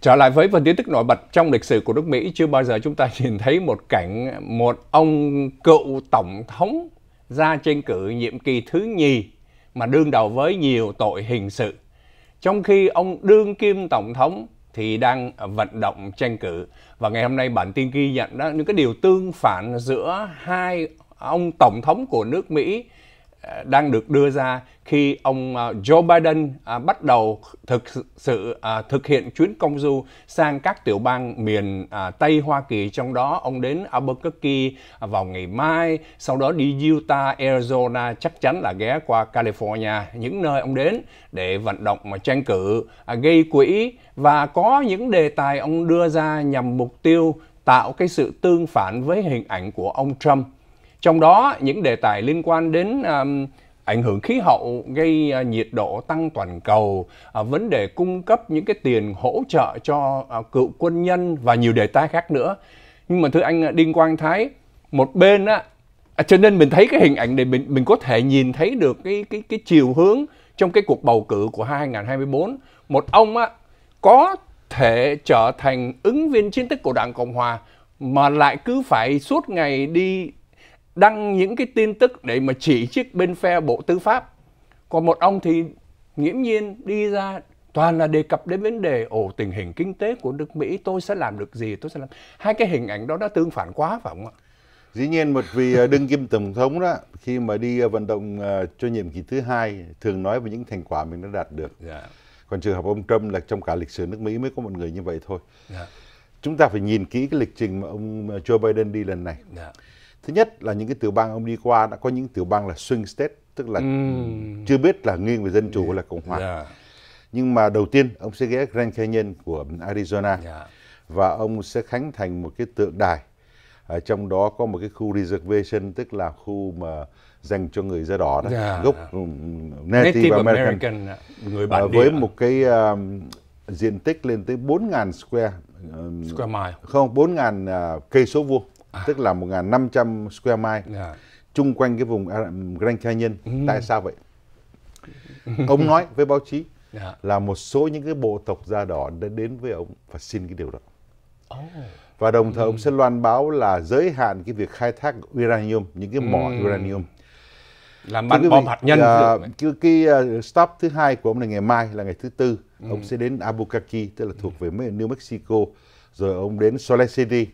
Trở lại với phần tin tức nổi bật trong lịch sử của nước Mỹ, chưa bao giờ chúng ta nhìn thấy một cảnh một ông cựu tổng thống ra tranh cử nhiệm kỳ thứ nhì mà đương đầu với nhiều tội hình sự. Trong khi ông đương kim tổng thống thì đang vận động tranh cử. Và ngày hôm nay bản tin ghi nhận đó những cái điều tương phản giữa hai ông tổng thống của nước Mỹ đang được đưa ra khi ông à, Joe Biden à, bắt đầu thực sự à, thực hiện chuyến công du sang các tiểu bang miền Tây Hoa Kỳ trong đó ông đến Albuquerque vào ngày mai, sau đó đi Utah, Arizona, chắc chắn là ghé qua California, những nơi ông đến để vận động mà tranh cử, gây quỹ và có những đề tài ông đưa ra nhằm mục tiêu tạo cái sự tương phản với hình ảnh của ông Trump trong đó những đề tài liên quan đến um, ảnh hưởng khí hậu gây uh, nhiệt độ tăng toàn cầu, à, vấn đề cung cấp những cái tiền hỗ trợ cho à, cựu quân nhân và nhiều đề tài khác nữa. Nhưng mà thưa anh Đinh Quang Thái, một bên á à, cho nên mình thấy cái hình ảnh để mình mình có thể nhìn thấy được cái cái cái chiều hướng trong cái cuộc bầu cử của 2024, một ông á có thể trở thành ứng viên chính thức của Đảng Cộng hòa mà lại cứ phải suốt ngày đi đăng những cái tin tức để mà chỉ trích bên phe Bộ Tư pháp. Còn một ông thì nghiễm nhiên đi ra toàn là đề cập đến vấn đề ồ tình hình kinh tế của nước Mỹ tôi sẽ làm được gì tôi sẽ làm hai cái hình ảnh đó đã tương phản quá phải không ạ? Dĩ nhiên một vì ờ, đương kim tổng thống đó khi mà đi ờ, vận động ờ, cho nhiệm kỳ thứ hai thường nói về những thành quả mình đã đạt được. Yeah. Dạ. Còn trường hợp ông Trump là trong cả lịch sử nước Mỹ mới có một người như vậy thôi. Yeah. Dạ. Chúng ta phải nhìn kỹ cái lịch trình mà ông Joe Biden đi lần này. Yeah dạ thứ nhất là những cái tiểu bang ông đi qua đã có những tiểu bang là swing state tức là mm. chưa biết là nghiêng về dân chủ yeah. hay là cộng hòa yeah. Dạ. nhưng mà đầu tiên ông sẽ ghé Grand Canyon của Arizona yeah. Dạ. và ông sẽ khánh thành một cái tượng đài ở trong đó có một cái khu reservation tức là khu mà dành cho người da đỏ đó, yeah. Dạ. gốc yeah. Ừ, ừ, native, American, American người bản ờ, địa với một cái um, diện tích lên tới 4.000 square um, square mile không 4.000 à, cây số vuông À. tức là 1.500 square mile dạ. chung quanh cái vùng Grand Canyon. Ừ. Tại sao vậy? ông nói với báo chí dạ. là một số những cái bộ tộc da đỏ đã đến với ông và xin cái điều đó. Và đồng thời ừ. ông sẽ loan báo là giới hạn cái việc khai thác uranium, những cái mỏ ừ. uranium. Làm bắn bom hạt nhân. Uh, cái, cái uh, stop thứ hai của ông là ngày mai là ngày thứ tư. Ừ. Ông sẽ đến Albuquerque, tức là thuộc về New Mexico. Rồi ông đến Salt City.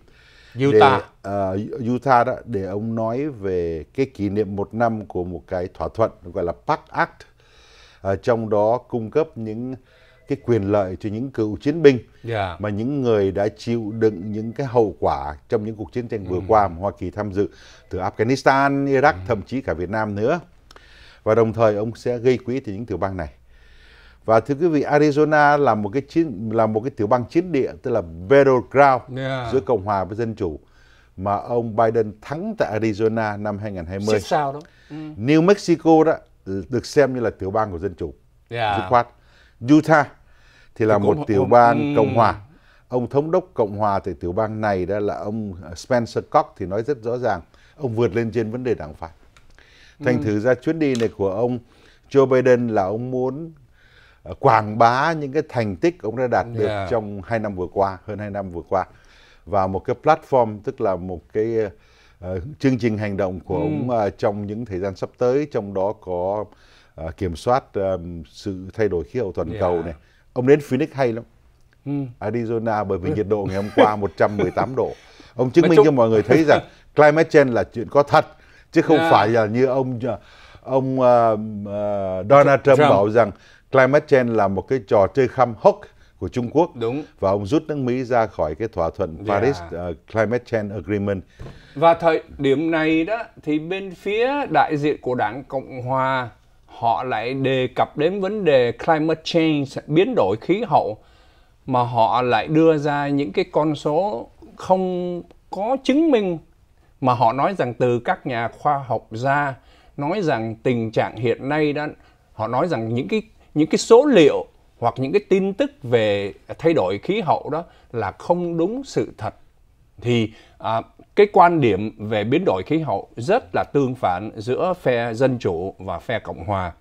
Utah để, uh, Utah đó để ông nói về cái kỷ niệm một năm của một cái thỏa thuận gọi là Park Act uh, trong đó cung cấp những cái quyền lợi cho những cựu chiến binh yeah. Dạ. mà những người đã chịu đựng những cái hậu quả trong những cuộc chiến tranh vừa ừ. qua mà Hoa Kỳ tham dự từ Afghanistan, Iraq, ừ. thậm chí cả Việt Nam nữa. Và đồng thời ông sẽ gây quỹ cho những tiểu bang này và thưa quý vị Arizona là một cái chiến là một cái tiểu bang chiến địa tức là battleground yeah. giữa cộng hòa với dân chủ mà ông Biden thắng tại Arizona năm 2020. Xích sao đó. Ừ. New Mexico đó được xem như là tiểu bang của dân chủ. Yeah. Dứt khoát. Utah thì là thì một tiểu bang ừ. cộng hòa. Ông thống đốc cộng hòa tại tiểu bang này đó là ông Spencer Cox thì nói rất rõ ràng, ông vượt lên trên vấn đề đảng phái. Thành ừ. thử ra chuyến đi này của ông Joe Biden là ông muốn Ờ, quảng bá những cái thành tích ông đã đạt được yeah. Dạ. trong hai năm vừa qua, hơn hai năm vừa qua. Và một cái platform tức là một cái uh, chương trình hành động của ừ. ông uh, trong những thời gian sắp tới trong đó có uh, kiểm soát um, sự thay đổi khí hậu toàn yeah. Dạ. cầu này. Ông đến Phoenix hay lắm. Ừ. Arizona bởi vì nhiệt độ ngày hôm qua 118 độ. Ông chứng minh chung... cho mọi người thấy rằng climate change là chuyện có thật chứ không yeah. Dạ. phải là như ông ông uh, uh, Donald Trump, Trump bảo rằng climate change là một cái trò chơi khăm hốc của Trung Quốc đúng và ông rút nước Mỹ ra khỏi cái thỏa thuận yeah. Dạ. Paris uh, Climate Change Agreement và thời điểm này đó thì bên phía đại diện của đảng Cộng hòa họ lại đề cập đến vấn đề climate change biến đổi khí hậu mà họ lại đưa ra những cái con số không có chứng minh mà họ nói rằng từ các nhà khoa học ra nói rằng tình trạng hiện nay đó họ nói rằng những cái những cái số liệu hoặc những cái tin tức về thay đổi khí hậu đó là không đúng sự thật thì à, cái quan điểm về biến đổi khí hậu rất là tương phản giữa phe dân chủ và phe cộng hòa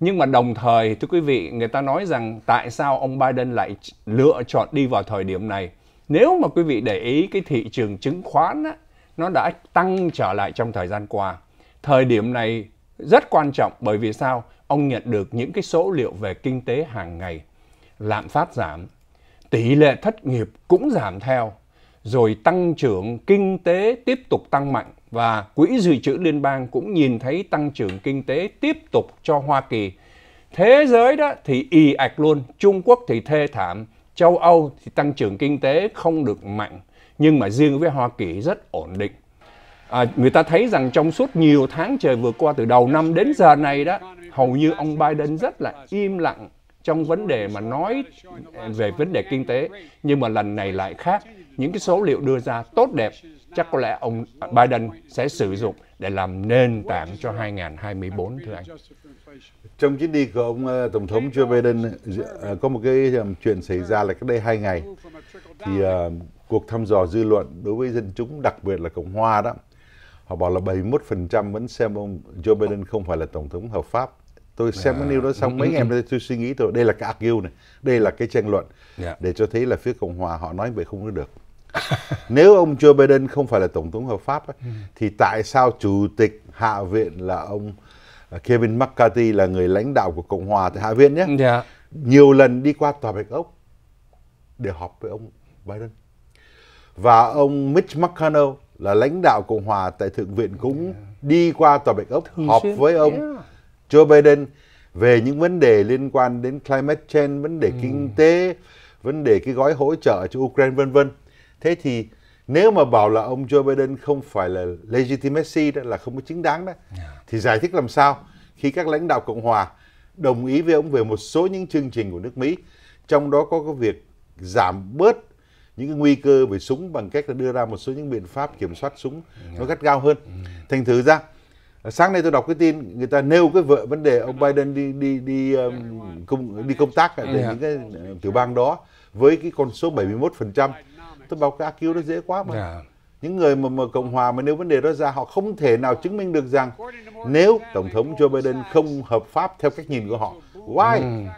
nhưng mà đồng thời thưa quý vị người ta nói rằng tại sao ông Biden lại lựa chọn đi vào thời điểm này nếu mà quý vị để ý cái thị trường chứng khoán á, nó đã tăng trở lại trong thời gian qua thời điểm này rất quan trọng bởi vì sao ông nhận được những cái số liệu về kinh tế hàng ngày, lạm phát giảm, tỷ lệ thất nghiệp cũng giảm theo, rồi tăng trưởng kinh tế tiếp tục tăng mạnh và Quỹ Dự trữ Liên bang cũng nhìn thấy tăng trưởng kinh tế tiếp tục cho Hoa Kỳ. Thế giới đó thì y ạch luôn, Trung Quốc thì thê thảm, châu Âu thì tăng trưởng kinh tế không được mạnh, nhưng mà riêng với Hoa Kỳ rất ổn định. À, người ta thấy rằng trong suốt nhiều tháng trời vừa qua từ đầu năm đến giờ này đó hầu như ông Biden rất là im lặng trong vấn đề mà nói về vấn đề kinh tế nhưng mà lần này lại khác những cái số liệu đưa ra tốt đẹp chắc có lẽ ông Biden sẽ sử dụng để làm nền tảng cho 2024 thưa anh. Trong chuyến đi của ông ờ, tổng thống Joe Biden ờ, có một cái chuyện xảy ra là cách đây hai ngày thì uh, cuộc thăm dò dư luận đối với dân chúng đặc biệt là cộng hòa đó họ bảo là 71% vẫn xem ông Joe Biden không phải là tổng thống hợp pháp tôi dạ. xem à. cái nêu đó xong mấy ngày tôi suy nghĩ tôi đây là cái argue này đây là cái tranh luận yeah. Dạ. để cho thấy là phía cộng hòa họ nói vậy không có được nếu ông Joe Biden không phải là tổng thống hợp pháp ấy, ừ. thì tại sao chủ tịch hạ viện là ông à, Kevin McCarthy là người lãnh đạo của cộng hòa tại hạ viện nhé yeah. Dạ. nhiều lần đi qua tòa bạch ốc để họp với ông Biden và ông Mitch McConnell là lãnh đạo cộng hòa tại thượng viện cũng yeah. đi qua tòa bạch ốc Thường họp xuyên. với ông yeah Joe Biden về những vấn đề liên quan đến climate change, vấn đề ừ. kinh tế, vấn đề cái gói hỗ trợ cho Ukraine vân vân. Thế thì nếu mà bảo là ông Joe Biden không phải là legitimacy đó là không có chính đáng đó yeah. Dạ. thì giải thích làm sao khi các lãnh đạo Cộng hòa đồng ý với ông về một số những chương trình của nước Mỹ trong đó có cái việc giảm bớt những cái nguy cơ về súng bằng cách là đưa ra một số những biện pháp kiểm soát súng yeah. Dạ. nó gắt gao hơn. Ừ. Thành thử ra sáng nay tôi đọc cái tin người ta nêu cái vợ vấn đề ông Biden đi đi đi um, công đi công tác ở ừ. những cái uh, tiểu bang đó với cái con số 71%. Tôi bảo cái IQ nó dễ quá mà. Yeah. Dạ. Những người mà, mà Cộng hòa mà nếu vấn đề đó ra họ không thể nào chứng minh được rằng nếu Tổng thống Joe Biden không hợp pháp theo cách nhìn của họ. Why? Mm.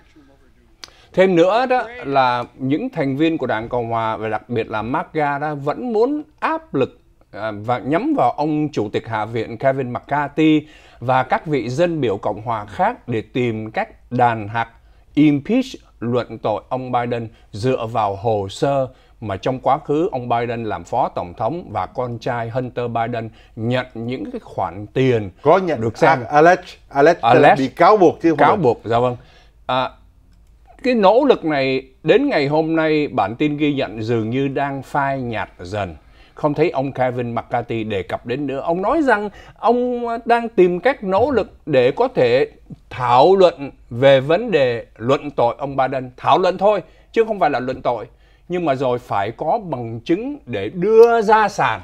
Thêm nữa đó là những thành viên của Đảng Cộng Hòa và đặc biệt là MAGA đó vẫn muốn áp lực À, và nhắm vào ông chủ tịch Hạ viện Kevin McCarthy và các vị dân biểu Cộng hòa khác để tìm cách đàn hạt impeach luận tội ông Biden dựa vào hồ sơ mà trong quá khứ ông Biden làm phó tổng thống và con trai Hunter Biden nhận những cái khoản tiền có nhận được xem à, Alex Alex, Alex bị cáo buộc chứ không cáo buộc dạ vâng à, cái nỗ lực này đến ngày hôm nay bản tin ghi nhận dường như đang phai nhạt dần không thấy ông Kevin McCarthy đề cập đến nữa. Ông nói rằng ông đang tìm cách nỗ lực để có thể thảo luận về vấn đề luận tội ông Biden. Thảo luận thôi, chứ không phải là luận tội. Nhưng mà rồi phải có bằng chứng để đưa ra sàn.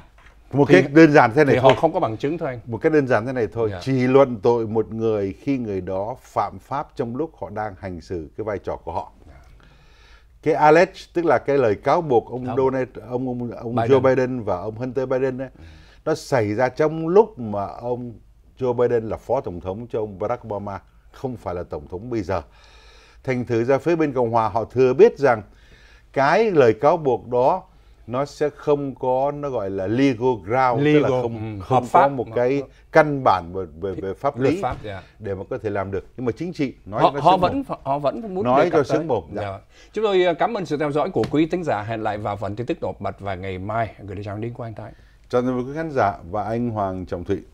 Một thì, cái đơn giản thế này thì thôi. họ không có bằng chứng thôi anh. Một cách đơn giản thế này thôi. Yeah. Dạ. Chỉ luận tội một người khi người đó phạm pháp trong lúc họ đang hành xử cái vai trò của họ cái Alex tức là cái lời cáo buộc ông Đâu. Donald ông ông ông Biden. Joe Biden và ông Hunter Biden ấy, ừ. nó xảy ra trong lúc mà ông Joe Biden là phó tổng thống cho ông Barack Obama không phải là tổng thống bây giờ. Thành thử ra phía bên Cộng hòa họ thừa biết rằng cái lời cáo buộc đó nó sẽ không có nó gọi là legal ground legal, tức là không, ừ, không pháp, có một cái căn bản về về, về pháp lý pháp, yeah. Dạ. để mà có thể làm được nhưng mà chính trị nói họ, nó họ vẫn một. họ vẫn muốn nói cho sướng một dạ. dạ. chúng tôi ờ, cảm ơn sự theo dõi của quý tính giả hẹn lại vào phần tin tức nổi bật và ngày mai gửi đến chào đến của anh Thái chào tạm biệt quý khán giả và anh Hoàng Trọng Thụy